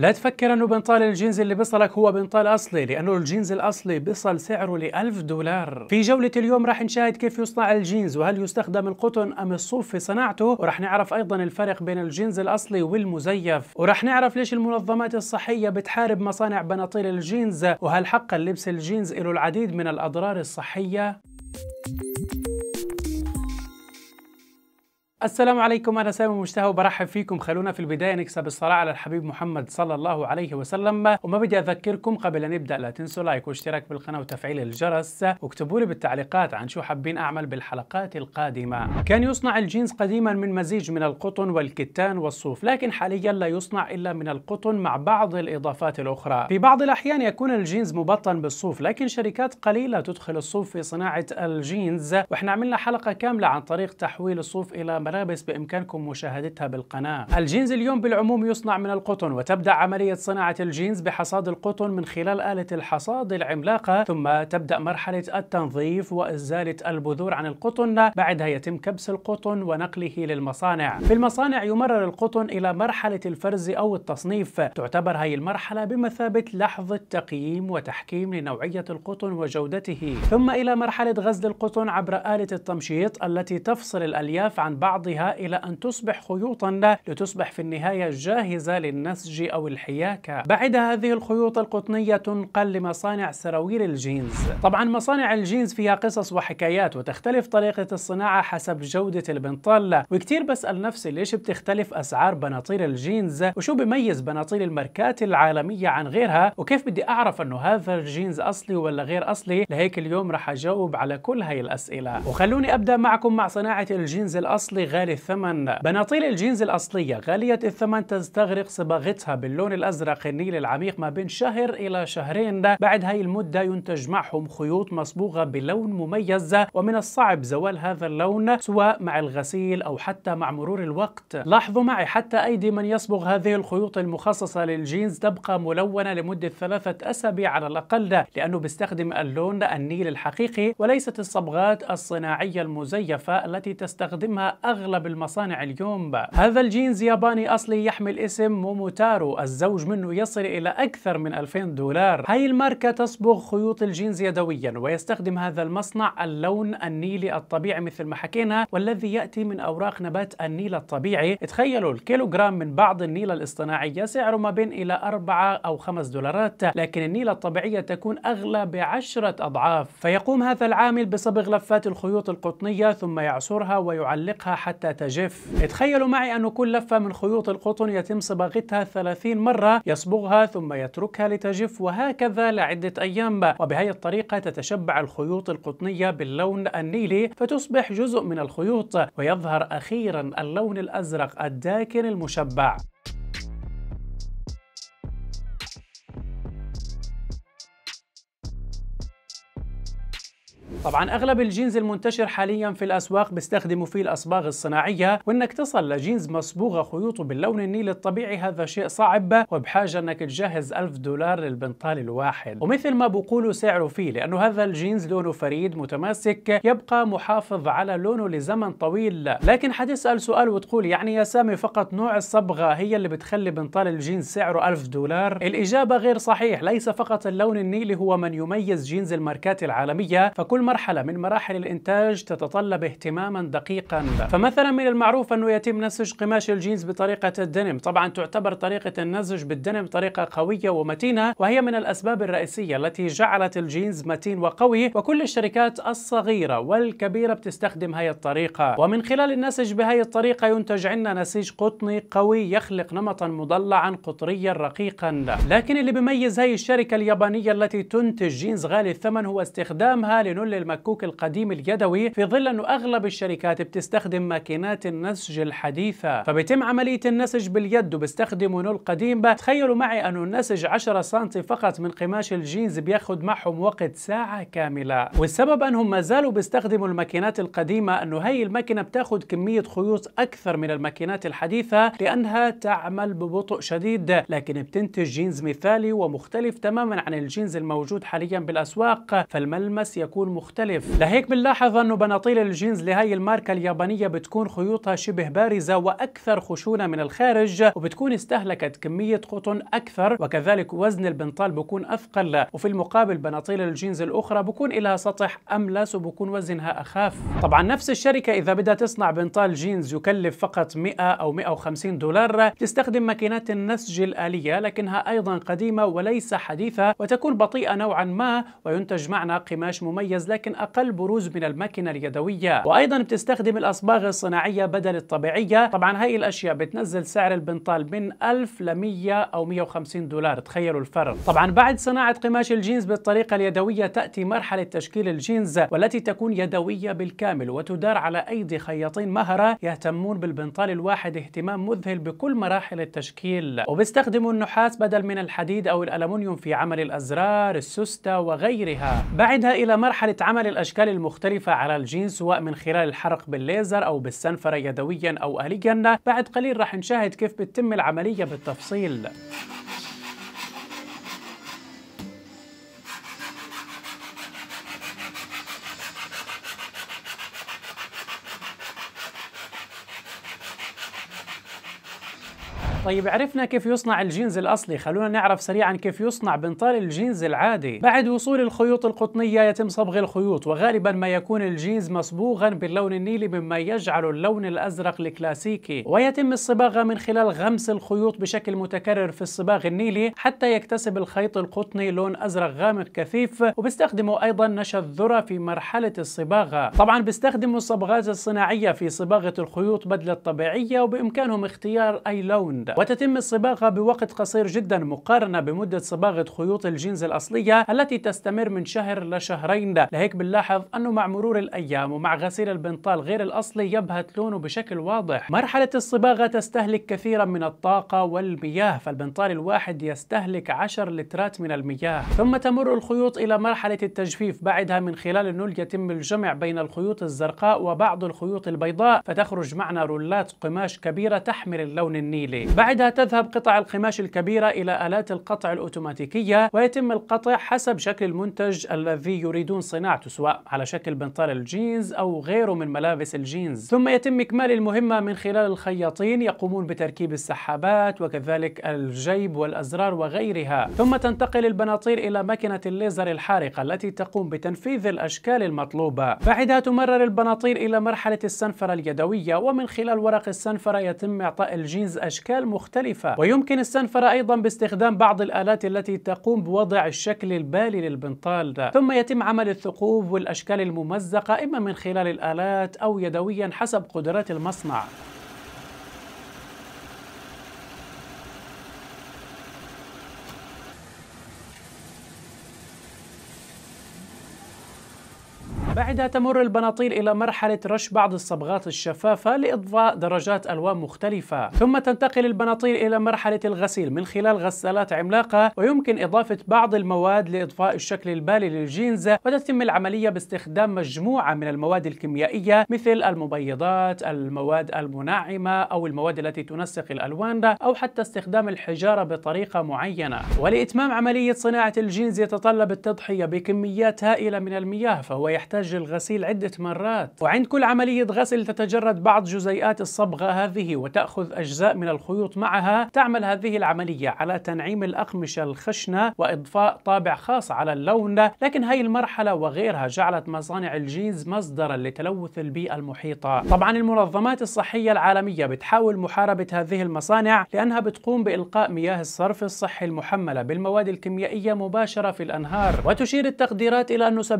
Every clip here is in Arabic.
لا تفكر انه بنطال الجينز اللي بيصلك هو بنطال اصلي لانه الجينز الاصلي بيصل سعره ل 1000 دولار في جولة اليوم راح نشاهد كيف يصنع الجينز وهل يستخدم القطن ام الصوف في صناعته وراح نعرف ايضا الفرق بين الجينز الاصلي والمزيف وراح نعرف ليش المنظمات الصحية بتحارب مصانع بناطيل الجينز وهل حقا لبس الجينز له العديد من الاضرار الصحية السلام عليكم أنا سامي مشتهى وبرحب فيكم خلونا في البداية نكسب الصلاة على الحبيب محمد صلى الله عليه وسلم وما بدي أذكركم قبل أن نبدأ لا تنسوا لايك واشتراك بالقناة وتفعيل الجرس واكتبوا لي بالتعليقات عن شو حابين أعمل بالحلقات القادمة كان يصنع الجينز قديما من مزيج من القطن والكتان والصوف لكن حاليا لا يصنع إلا من القطن مع بعض الإضافات الأخرى في بعض الأحيان يكون الجينز مبطن بالصوف لكن شركات قليلة تدخل الصوف في صناعة الجينز وإحنا عملنا حلقة كاملة عن طريق تحويل الصوف إلى الملابس بإمكانكم مشاهدتها بالقناة الجينز اليوم بالعموم يصنع من القطن وتبدأ عملية صناعة الجينز بحصاد القطن من خلال آلة الحصاد العملاقة ثم تبدأ مرحلة التنظيف وإزالة البذور عن القطن بعدها يتم كبس القطن ونقله للمصانع في المصانع يمرر القطن إلى مرحلة الفرز أو التصنيف تعتبر هذه المرحلة بمثابة لحظة تقييم وتحكيم لنوعية القطن وجودته ثم إلى مرحلة غزل القطن عبر آلة التمشيط التي تفصل الألياف عن بعض بعضها إلى أن تصبح خيوطا لتصبح في النهاية جاهزة للنسج أو الحياكة بعد هذه الخيوط القطنية تنقل لمصانع سراويل الجينز طبعا مصانع الجينز فيها قصص وحكايات وتختلف طريقة الصناعة حسب جودة البنطال وكتير بسأل نفسي ليش بتختلف أسعار بناطيل الجينز وشو بميز بناطيل الماركات العالمية عن غيرها وكيف بدي أعرف أنه هذا الجينز أصلي ولا غير أصلي لهيك اليوم رح أجاوب على كل هاي الأسئلة وخلوني أبدأ معكم مع صناعة الجينز الأصلي غالي الثمن بناطيل الجينز الأصلية غالية الثمن تستغرق صباغتها باللون الأزرق النيل العميق ما بين شهر إلى شهرين بعد هاي المدة ينتج معهم خيوط مصبوغة بلون مميز ومن الصعب زوال هذا اللون سواء مع الغسيل أو حتى مع مرور الوقت لاحظوا معي حتى أيدي من يصبغ هذه الخيوط المخصصة للجينز تبقى ملونة لمدة ثلاثة أسابيع على الأقل لأنه بيستخدم اللون النيل الحقيقي وليست الصبغات الصناعية المزيفة التي تستخدمها أغلب أغلب المصانع اليوم هذا الجينز ياباني أصلي يحمل اسم موموتارو الزوج منه يصل إلى أكثر من 2000 دولار هاي الماركة تصبغ خيوط الجينز يدويا ويستخدم هذا المصنع اللون النيلي الطبيعي مثل ما حكينا والذي يأتي من أوراق نبات النيل الطبيعي تخيلوا الكيلوغرام من بعض النيلة الاصطناعية سعره ما بين إلى 4 أو 5 دولارات لكن النيلة الطبيعية تكون أغلى بعشرة أضعاف فيقوم هذا العامل بصبغ لفات الخيوط القطنية ثم يعصرها ويعلقها حتى تجف تخيلوا معي أن كل لفة من خيوط القطن يتم صباغتها 30 مرة يصبغها ثم يتركها لتجف وهكذا لعدة أيام وبهذه الطريقة تتشبع الخيوط القطنية باللون النيلي فتصبح جزء من الخيوط ويظهر أخيرا اللون الأزرق الداكن المشبع طبعا اغلب الجينز المنتشر حاليا في الاسواق بيستخدموا فيه الاصباغ الصناعيه وانك تصل لجينز مصبوغه خيوطه باللون النيلي الطبيعي هذا شيء صعب وبحاجه انك تجهز 1000 دولار للبنطال الواحد ومثل ما بقولوا سعره فيه لانه هذا الجينز لونه فريد متماسك يبقى محافظ على لونه لزمن طويل لكن حتسال سؤال وتقول يعني يا سامي فقط نوع الصبغه هي اللي بتخلي بنطال الجينز سعره 1000 دولار الاجابه غير صحيح ليس فقط اللون النيلي هو من يميز جينز الماركات العالميه فكل كل مرحلة من مراحل الإنتاج تتطلب اهتماما دقيقا فمثلا من المعروف أنه يتم نسج قماش الجينز بطريقة الدنم طبعا تعتبر طريقة النسج بالدنم طريقة قوية ومتينة وهي من الأسباب الرئيسية التي جعلت الجينز متين وقوي وكل الشركات الصغيرة والكبيرة بتستخدم هاي الطريقة ومن خلال النسج بهاي الطريقة ينتج عنا نسيج قطني قوي يخلق نمطا مضلعا قطريا رقيقا لكن اللي بيميز هاي الشركة اليابانية التي تنتج جينز غالي الثمن هو استخدامها لنل شغل المكوك القديم اليدوي في ظل أنه أغلب الشركات بتستخدم ماكينات النسج الحديثة فبيتم عملية النسج باليد وبيستخدموا نول قديم تخيلوا معي أنه النسج 10 سم فقط من قماش الجينز بياخذ معهم وقت ساعة كاملة والسبب أنهم ما زالوا بيستخدموا الماكينات القديمة أنه هي الماكينة بتاخذ كمية خيوط أكثر من الماكينات الحديثة لأنها تعمل ببطء شديد لكن بتنتج جينز مثالي ومختلف تماما عن الجينز الموجود حاليا بالأسواق فالملمس يكون مختلف لهيك بنلاحظ أنه بناطيل الجينز لهي الماركة اليابانية بتكون خيوطها شبه بارزة وأكثر خشونة من الخارج وبتكون استهلكت كمية قطن أكثر وكذلك وزن البنطال بكون أثقل وفي المقابل بناطيل الجينز الأخرى بكون لها سطح أملس وبكون وزنها أخف طبعا نفس الشركة إذا بدها تصنع بنطال جينز يكلف فقط 100 أو 150 دولار تستخدم ماكينات النسج الآلية لكنها أيضا قديمة وليس حديثة وتكون بطيئة نوعا ما وينتج معنا قماش مميز لكن أقل بروز من الماكينة اليدوية وأيضا بتستخدم الأصباغ الصناعية بدل الطبيعية طبعا هاي الأشياء بتنزل سعر البنطال من 1000 ل 100 أو 150 دولار تخيلوا الفرق طبعا بعد صناعة قماش الجينز بالطريقة اليدوية تأتي مرحلة تشكيل الجينز والتي تكون يدوية بالكامل وتدار على أيدي خياطين مهرة يهتمون بالبنطال الواحد اهتمام مذهل بكل مراحل التشكيل وبيستخدموا النحاس بدل من الحديد أو الألمنيوم في عمل الأزرار السوستة وغيرها بعدها إلى مرحلة عمل الأشكال المختلفة على الجين سواء من خلال الحرق بالليزر أو بالسنفرة يدويا أو آليا بعد قليل راح نشاهد كيف بتتم العملية بالتفصيل طيب عرفنا كيف يصنع الجينز الأصلي خلونا نعرف سريعا كيف يصنع بنطال الجينز العادي بعد وصول الخيوط القطنية يتم صبغ الخيوط وغالبا ما يكون الجينز مصبوغا باللون النيلي مما يجعل اللون الأزرق الكلاسيكي ويتم الصباغة من خلال غمس الخيوط بشكل متكرر في الصباغ النيلي حتى يكتسب الخيط القطني لون أزرق غامق كثيف وبيستخدموا أيضا نشا الذرة في مرحلة الصباغة طبعا بيستخدموا الصبغات الصناعية في صباغة الخيوط بدل الطبيعية وبإمكانهم اختيار أي لون وتتم الصباغة بوقت قصير جدا مقارنة بمدة صباغة خيوط الجينز الأصلية التي تستمر من شهر لشهرين لهيك بنلاحظ أنه مع مرور الأيام ومع غسيل البنطال غير الأصلي يبهت لونه بشكل واضح مرحلة الصباغة تستهلك كثيرا من الطاقة والمياه فالبنطال الواحد يستهلك 10 لترات من المياه ثم تمر الخيوط إلى مرحلة التجفيف بعدها من خلال النول يتم الجمع بين الخيوط الزرقاء وبعض الخيوط البيضاء فتخرج معنا رولات قماش كبيرة تحمل اللون النيلي بعدها تذهب قطع القماش الكبيرة إلى آلات القطع الأوتوماتيكية ويتم القطع حسب شكل المنتج الذي يريدون صناعته سواء على شكل بنطال الجينز أو غيره من ملابس الجينز ثم يتم إكمال المهمة من خلال الخياطين يقومون بتركيب السحابات وكذلك الجيب والأزرار وغيرها ثم تنتقل البناطيل إلى ماكينة الليزر الحارقة التي تقوم بتنفيذ الأشكال المطلوبة بعدها تمرر البناطيل إلى مرحلة السنفرة اليدوية ومن خلال ورق السنفرة يتم إعطاء الجينز أشكال مختلفة ويمكن السنفرة أيضا باستخدام بعض الآلات التي تقوم بوضع الشكل البالي للبنطال ثم يتم عمل الثقوب والأشكال الممزقة إما من خلال الآلات أو يدويا حسب قدرات المصنع بعدها تمر البناطيل إلى مرحلة رش بعض الصبغات الشفافة لإضفاء درجات ألوان مختلفة ثم تنتقل البناطيل إلى مرحلة الغسيل من خلال غسالات عملاقة ويمكن إضافة بعض المواد لإضفاء الشكل البالي للجينز وتتم العملية باستخدام مجموعة من المواد الكيميائية مثل المبيضات المواد المناعمة أو المواد التي تنسق الألوان أو حتى استخدام الحجارة بطريقة معينة ولإتمام عملية صناعة الجينز يتطلب التضحية بكميات هائلة من المياه فهو يحتاج تسجل الغسيل عدة مرات وعند كل عملية غسل تتجرد بعض جزيئات الصبغة هذه وتأخذ أجزاء من الخيوط معها تعمل هذه العملية على تنعيم الأقمشة الخشنة وإضفاء طابع خاص على اللون لكن هاي المرحلة وغيرها جعلت مصانع الجينز مصدرا لتلوث البيئة المحيطة طبعا المنظمات الصحية العالمية بتحاول محاربة هذه المصانع لأنها بتقوم بإلقاء مياه الصرف الصحي المحملة بالمواد الكيميائية مباشرة في الأنهار وتشير التقديرات إلى أنه 70%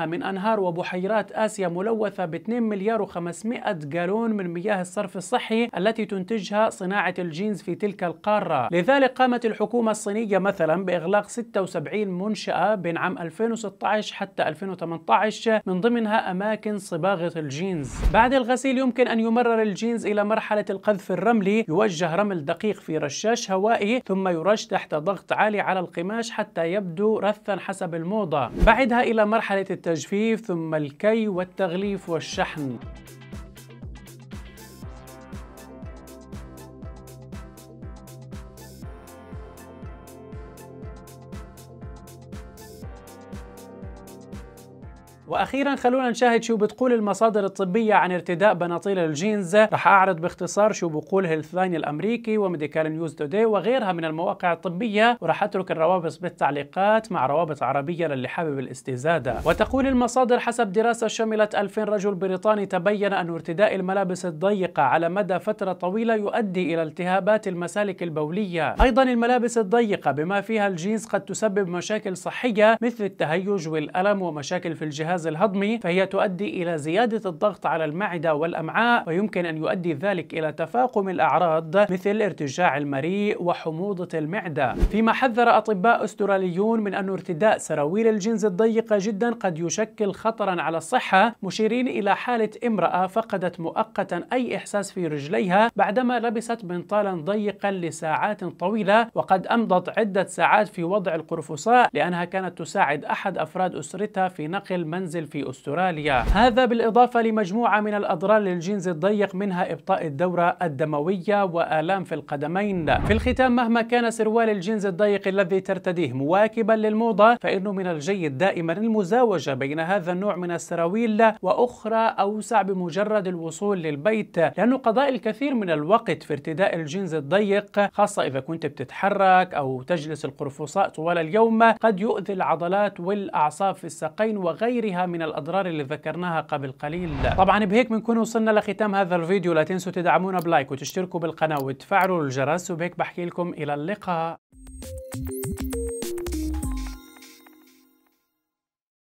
من أنهار أنهار وبحيرات آسيا ملوثة ب 2 مليار و500 جالون من مياه الصرف الصحي التي تنتجها صناعة الجينز في تلك القارة لذلك قامت الحكومة الصينية مثلا بإغلاق 76 منشأة بين عام 2016 حتى 2018 من ضمنها أماكن صباغة الجينز بعد الغسيل يمكن أن يمرر الجينز إلى مرحلة القذف الرملي يوجه رمل دقيق في رشاش هوائي ثم يرش تحت ضغط عالي على القماش حتى يبدو رثا حسب الموضة بعدها إلى مرحلة التجفيف ثم الكي والتغليف والشحن واخيرا خلونا نشاهد شو بتقول المصادر الطبيه عن ارتداء بناطيل الجينز رح اعرض باختصار شو بقول هيلث لاين الامريكي وميديكال نيوز توداي وغيرها من المواقع الطبيه ورح اترك الروابط بالتعليقات مع روابط عربيه للي حابب الاستزاده وتقول المصادر حسب دراسه شملت 2000 رجل بريطاني تبين ان ارتداء الملابس الضيقه على مدى فتره طويله يؤدي الى التهابات المسالك البوليه ايضا الملابس الضيقه بما فيها الجينز قد تسبب مشاكل صحيه مثل التهيج والالم ومشاكل في الجهاز الجهاز الهضمي فهي تؤدي إلى زيادة الضغط على المعدة والأمعاء ويمكن أن يؤدي ذلك إلى تفاقم الأعراض مثل ارتجاع المريء وحموضة المعدة فيما حذر أطباء أستراليون من أن ارتداء سراويل الجنس الضيقة جدا قد يشكل خطرا على الصحة مشيرين إلى حالة امرأة فقدت مؤقتا أي إحساس في رجليها بعدما لبست بنطالا ضيقا لساعات طويلة وقد أمضت عدة ساعات في وضع القرفصاء لأنها كانت تساعد أحد أفراد أسرتها في نقل منزل المنزل في أستراليا هذا بالإضافة لمجموعة من الأضرار للجينز الضيق منها إبطاء الدورة الدموية وآلام في القدمين في الختام مهما كان سروال الجينز الضيق الذي ترتديه مواكبا للموضة فإنه من الجيد دائما المزاوجة بين هذا النوع من السراويل وأخرى أوسع بمجرد الوصول للبيت لأنه قضاء الكثير من الوقت في ارتداء الجينز الضيق خاصة إذا كنت بتتحرك أو تجلس القرفصاء طوال اليوم قد يؤذي العضلات والأعصاب في الساقين وغيرها وغيرها من الأضرار اللي ذكرناها قبل قليل طبعا بهيك بنكون وصلنا لختام هذا الفيديو لا تنسوا تدعمونا بلايك وتشتركوا بالقناة وتفعلوا الجرس وبهيك بحكي لكم إلى اللقاء Thank you.